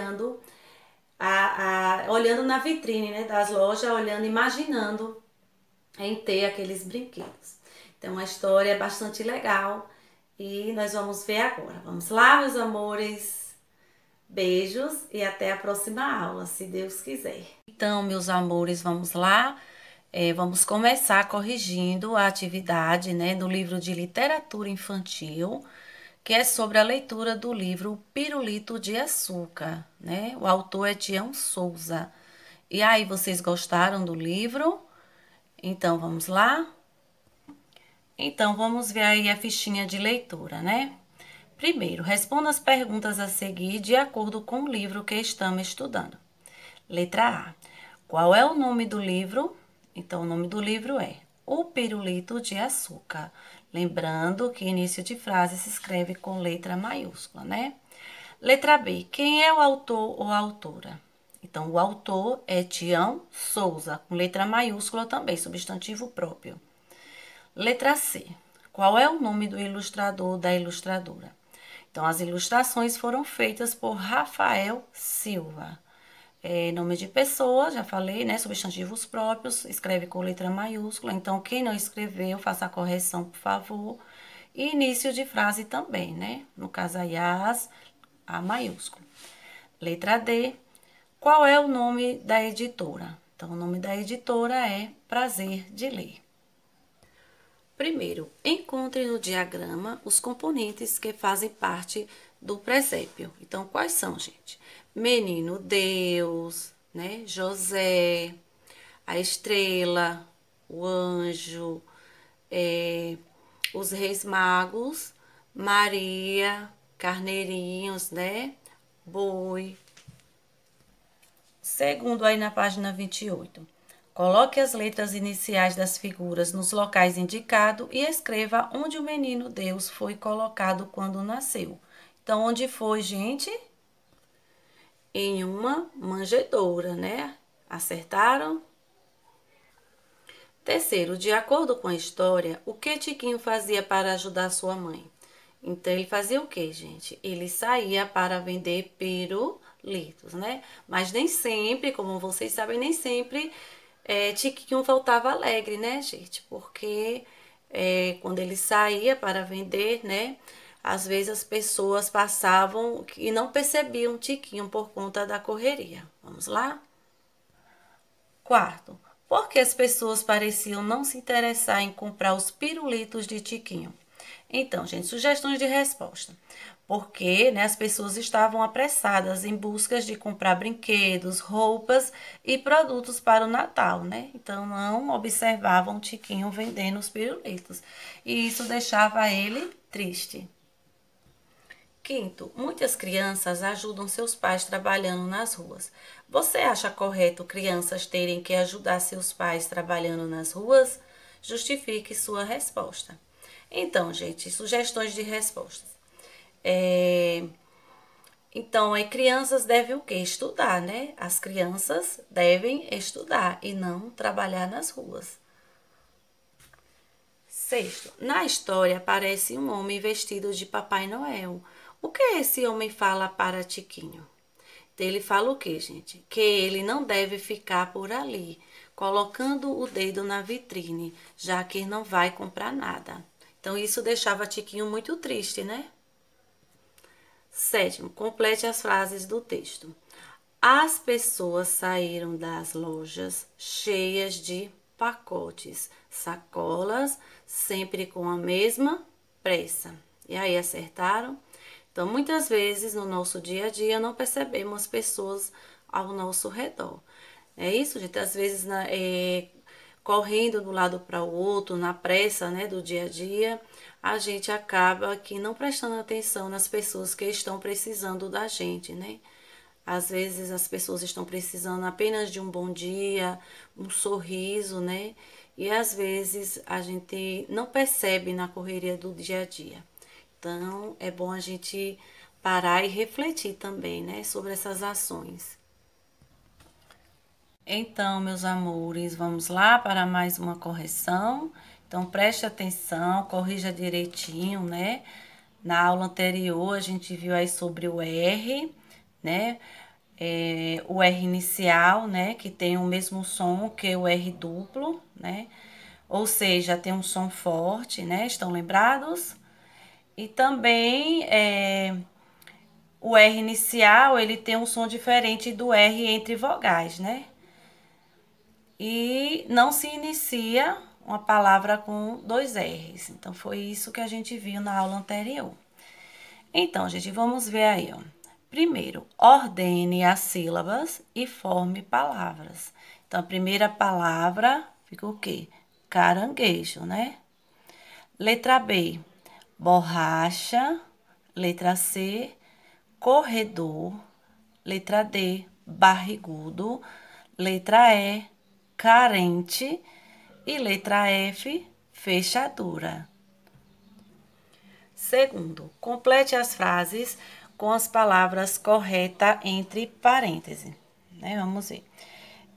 olhando, a, a, olhando na vitrine né, das lojas, olhando, imaginando em ter aqueles brinquedos. Então, uma história é bastante legal e nós vamos ver agora. Vamos lá, meus amores. Beijos e até a próxima aula, se Deus quiser. Então, meus amores, vamos lá. É, vamos começar corrigindo a atividade né, do livro de literatura infantil que é sobre a leitura do livro Pirulito de Açúcar, né? O autor é Tião Souza. E aí, vocês gostaram do livro? Então, vamos lá? Então, vamos ver aí a fichinha de leitura, né? Primeiro, responda as perguntas a seguir de acordo com o livro que estamos estudando. Letra A. Qual é o nome do livro? Então, o nome do livro é O Pirulito de Açúcar. Lembrando que início de frase se escreve com letra maiúscula, né? Letra B. Quem é o autor ou a autora? Então, o autor é Tião Souza, com letra maiúscula também, substantivo próprio. Letra C. Qual é o nome do ilustrador ou da ilustradora? Então, as ilustrações foram feitas por Rafael Silva é, nome de pessoa, já falei, né? Substantivos próprios, escreve com letra maiúscula. Então, quem não escreveu, faça a correção, por favor. E início de frase também, né? No caso, aí, as, a maiúsculo. Letra D. Qual é o nome da editora? Então, o nome da editora é Prazer de Ler. Primeiro, encontre no diagrama os componentes que fazem parte do presépio. Então, quais são, gente? Menino Deus, né? José, a estrela, o anjo, é, os reis magos, Maria, carneirinhos, né? Boi. Segundo aí na página 28. Coloque as letras iniciais das figuras nos locais indicados e escreva onde o menino Deus foi colocado quando nasceu. Então, onde foi, gente? em uma manjedoura, né? Acertaram? Terceiro, de acordo com a história, o que Tiquinho fazia para ajudar sua mãe? Então, ele fazia o que, gente? Ele saía para vender pirulitos, né? Mas nem sempre, como vocês sabem, nem sempre é, Tiquinho voltava alegre, né, gente? Porque é, quando ele saía para vender, né? às vezes as pessoas passavam e não percebiam tiquinho por conta da correria. Vamos lá? Quarto, por que as pessoas pareciam não se interessar em comprar os pirulitos de tiquinho? Então, gente, sugestões de resposta. Porque né, as pessoas estavam apressadas em busca de comprar brinquedos, roupas e produtos para o Natal, né? Então, não observavam Tiquinho vendendo os pirulitos. E isso deixava ele triste. Quinto, muitas crianças ajudam seus pais trabalhando nas ruas. Você acha correto crianças terem que ajudar seus pais trabalhando nas ruas? Justifique sua resposta. Então, gente, sugestões de respostas. É... Então, é, crianças devem o quê? Estudar, né? As crianças devem estudar e não trabalhar nas ruas. Sexto, na história aparece um homem vestido de Papai Noel. O que esse homem fala para Tiquinho? Ele fala o que, gente? Que ele não deve ficar por ali, colocando o dedo na vitrine, já que não vai comprar nada. Então, isso deixava Tiquinho muito triste, né? Sétimo, complete as frases do texto. As pessoas saíram das lojas cheias de pacotes, sacolas, sempre com a mesma pressa. E aí acertaram? Então, muitas vezes no nosso dia a dia não percebemos pessoas ao nosso redor. É isso, gente. Às vezes na, é, correndo de um lado para o outro, na pressa né, do dia a dia, a gente acaba aqui não prestando atenção nas pessoas que estão precisando da gente, né? Às vezes as pessoas estão precisando apenas de um bom dia, um sorriso, né? E às vezes a gente não percebe na correria do dia a dia. Então, é bom a gente parar e refletir também, né, sobre essas ações. Então, meus amores, vamos lá para mais uma correção. Então, preste atenção, corrija direitinho, né? Na aula anterior, a gente viu aí sobre o R, né? É, o R inicial, né? Que tem o mesmo som que o R duplo, né? Ou seja, tem um som forte, né? Estão lembrados? E também é, o R inicial, ele tem um som diferente do R entre vogais, né? E não se inicia uma palavra com dois R's. Então, foi isso que a gente viu na aula anterior. Então, gente, vamos ver aí, ó. Primeiro, ordene as sílabas e forme palavras. Então, a primeira palavra fica o quê? Caranguejo, né? Letra B, borracha, letra C, corredor, letra D, barrigudo, letra E, carente e letra F, fechadura. Segundo, complete as frases com as palavras corretas entre parênteses. Né? Vamos ver.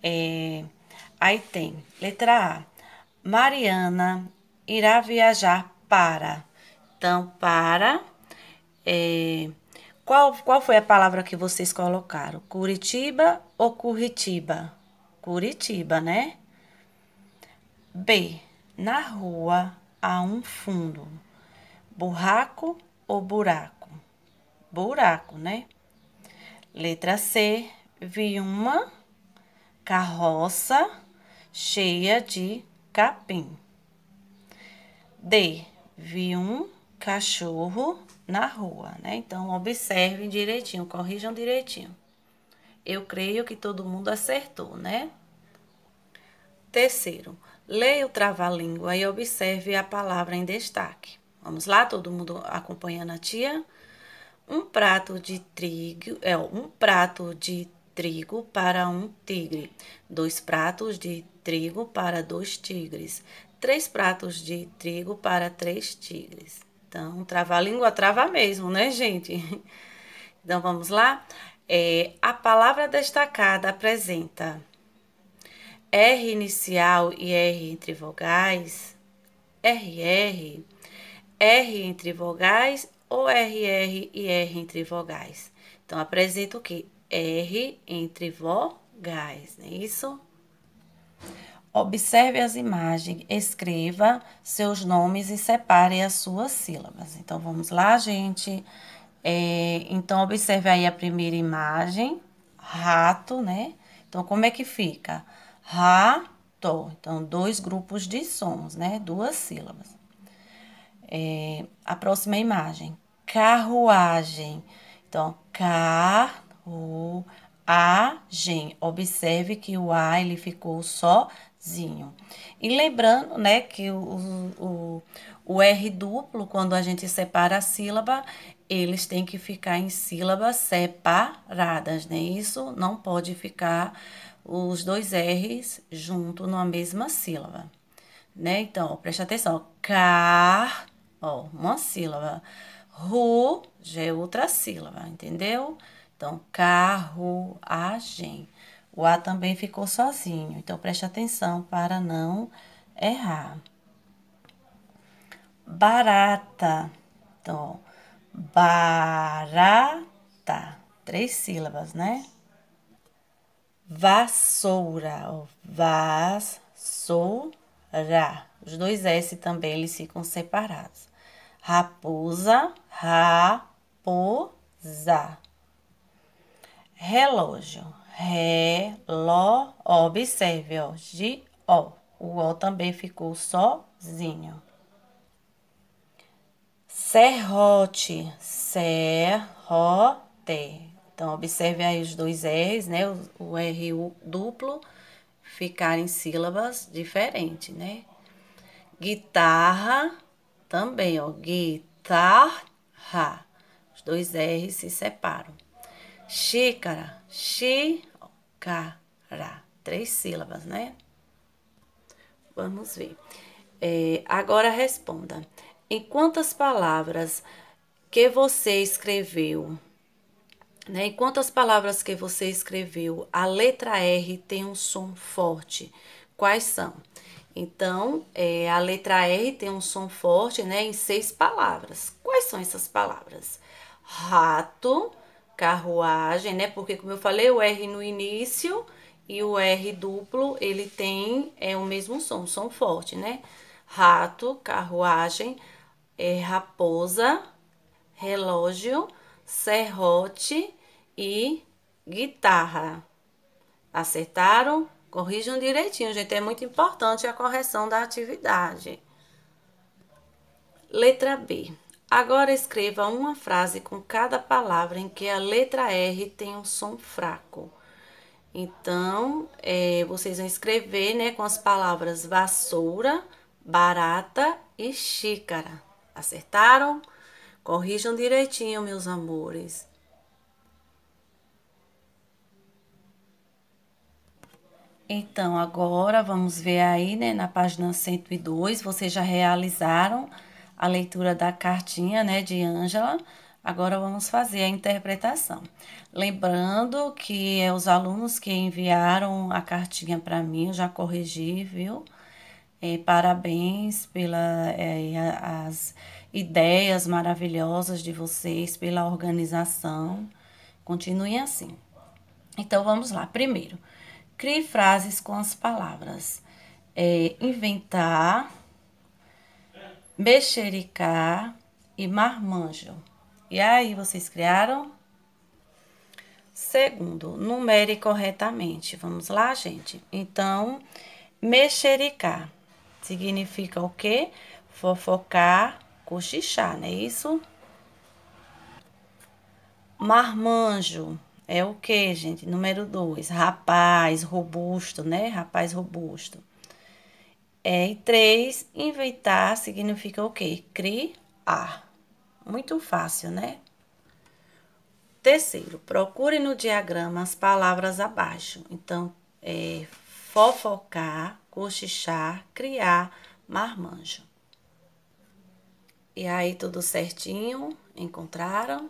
É, aí tem letra A. Mariana irá viajar para então, para. É, qual, qual foi a palavra que vocês colocaram? Curitiba ou Curitiba? Curitiba, né? B. Na rua há um fundo. Buraco ou buraco? Buraco, né? Letra C. Vi uma carroça cheia de capim. D. Vi um cachorro na rua, né? Então, observem direitinho, corrijam direitinho. Eu creio que todo mundo acertou, né? Terceiro, leia o trava-língua e observe a palavra em destaque. Vamos lá, todo mundo acompanhando a tia? Um prato de trigo, é, um prato de trigo para um tigre, dois pratos de trigo para dois tigres, três pratos de trigo para três tigres. Então, travar a língua trava mesmo, né, gente? Então, vamos lá? É, a palavra destacada apresenta R inicial e R entre vogais, RR, R entre vogais ou RR e R entre vogais. Então, apresenta o que? R entre vogais, não é isso? Observe as imagens, escreva seus nomes e separe as suas sílabas. Então, vamos lá, gente. É, então, observe aí a primeira imagem, rato, né? Então, como é que fica? Rato. Então, dois grupos de sons, né? Duas sílabas. É, a próxima imagem, carruagem. Então, carruagem. Observe que o A ele ficou só Zinho. E lembrando, né, que o, o, o R duplo, quando a gente separa a sílaba, eles têm que ficar em sílabas separadas, né? Isso não pode ficar os dois R's junto numa mesma sílaba, né? Então, ó, presta atenção. Car, ó, uma sílaba. Ru já é outra sílaba, entendeu? Então, carro, agem. O A também ficou sozinho, então preste atenção para não errar. Barata. Então, barata. Três sílabas, né? Vassoura. vassoura. Os dois S também eles ficam separados. Raposa, raposa. Relógio, ré, ló, observe, ó, de ó. O ó também ficou sozinho. Serrote, serrote. Então, observe aí os dois R's, né? O, R o duplo ficar em sílabas diferentes, né? Guitarra também, ó. Guitarra. Os dois R's se separam xícara, xícara, três sílabas, né? Vamos ver. É, agora responda. Em quantas palavras que você escreveu, né? Em quantas palavras que você escreveu, a letra R tem um som forte? Quais são? Então, é, a letra R tem um som forte, né? Em seis palavras. Quais são essas palavras? Rato, carruagem, né? Porque como eu falei, o R no início e o R duplo, ele tem é o mesmo som, som forte, né? Rato, carruagem, é, raposa, relógio, serrote e guitarra. Acertaram? Corrijam direitinho, gente. É muito importante a correção da atividade. Letra B. Agora escreva uma frase com cada palavra em que a letra R tem um som fraco. Então, é, vocês vão escrever né, com as palavras vassoura, barata e xícara. Acertaram? Corrijam direitinho, meus amores. Então, agora vamos ver aí, né, na página 102, vocês já realizaram a leitura da cartinha né, de Ângela, agora vamos fazer a interpretação. Lembrando que é os alunos que enviaram a cartinha para mim, eu já corrigi, viu? É, parabéns pelas é, ideias maravilhosas de vocês, pela organização. Continuem assim. Então vamos lá. Primeiro, crie frases com as palavras. É, inventar mexericá e marmanjo. E aí, vocês criaram? Segundo, numere corretamente. Vamos lá, gente? Então, mexericar significa o quê? Fofocar, cochichar, não é isso? Marmanjo é o quê, gente? Número dois, rapaz robusto, né? Rapaz robusto. É, e três, inventar significa o quê? Criar. Muito fácil, né? Terceiro, procure no diagrama as palavras abaixo. Então, é fofocar, cochichar, criar, marmanjo. E aí, tudo certinho? Encontraram?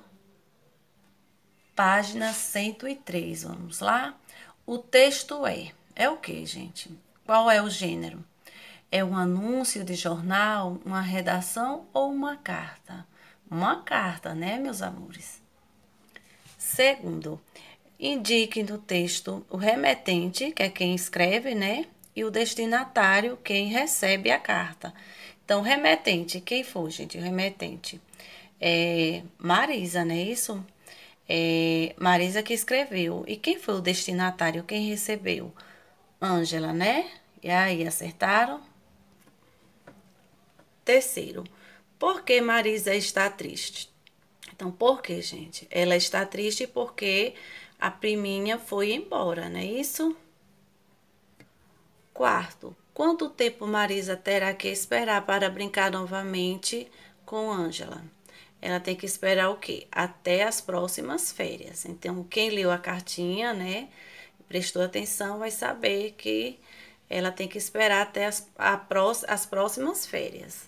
Página 103, vamos lá? O texto é... É o que, gente? Qual é o gênero? É um anúncio de jornal, uma redação ou uma carta? Uma carta, né, meus amores? Segundo, indique no texto o remetente, que é quem escreve, né? E o destinatário, quem recebe a carta. Então, remetente, quem foi, gente? O remetente. É Marisa, não é isso? É Marisa que escreveu. E quem foi o destinatário? Quem recebeu? Ângela, né? E aí, acertaram? Terceiro, por que Marisa está triste? Então, por que, gente? Ela está triste porque a priminha foi embora, não é isso? Quarto, quanto tempo Marisa terá que esperar para brincar novamente com Ângela? Ela tem que esperar o quê? Até as próximas férias. Então, quem leu a cartinha, né, prestou atenção, vai saber que ela tem que esperar até as, a, as próximas férias.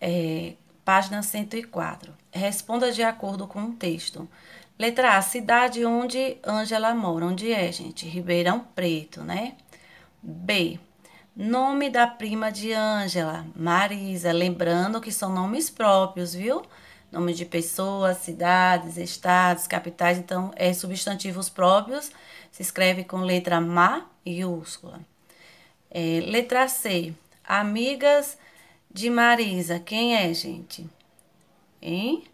É, página 104. Responda de acordo com o texto. Letra A, cidade onde Ângela mora. Onde é, gente? Ribeirão Preto, né? B, nome da prima de Ângela, Marisa. Lembrando que são nomes próprios, viu? Viu? nomes de pessoas, cidades, estados, capitais, então é substantivos próprios, se escreve com letra má e É, letra C, amigas de Marisa, quem é, gente? Hein?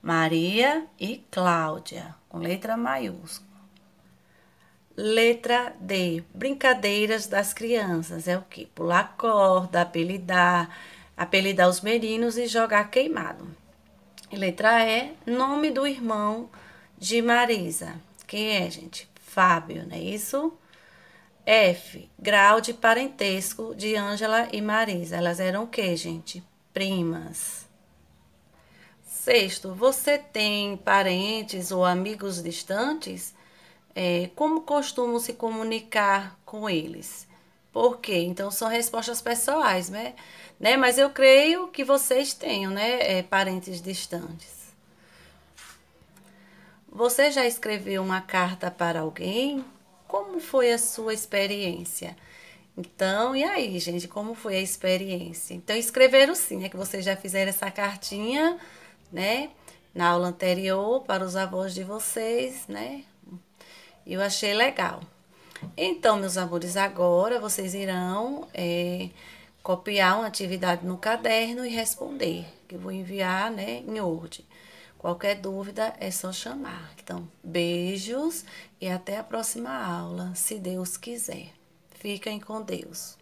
Maria e Cláudia, com letra maiúscula. Letra D, brincadeiras das crianças, é o que? Pular corda, apelidar, apelidar os meninos e jogar queimado. Letra E, nome do irmão de Marisa. Quem é, gente? Fábio, não é isso? F, grau de parentesco de Ângela e Marisa. Elas eram o quê, gente? Primas. Sexto, você tem parentes ou amigos distantes? É, como costumam se comunicar com eles? por quê? Então são respostas pessoais, né? né? Mas eu creio que vocês tenham, né, é, parentes distantes. Você já escreveu uma carta para alguém? Como foi a sua experiência? Então, e aí, gente, como foi a experiência? Então, escreveram sim, né? Que vocês já fizeram essa cartinha, né? Na aula anterior, para os avós de vocês, né? Eu achei legal. Então, meus amores, agora vocês irão é, copiar uma atividade no caderno e responder, que eu vou enviar né, em ordem. Qualquer dúvida é só chamar. Então, beijos e até a próxima aula, se Deus quiser. Fiquem com Deus.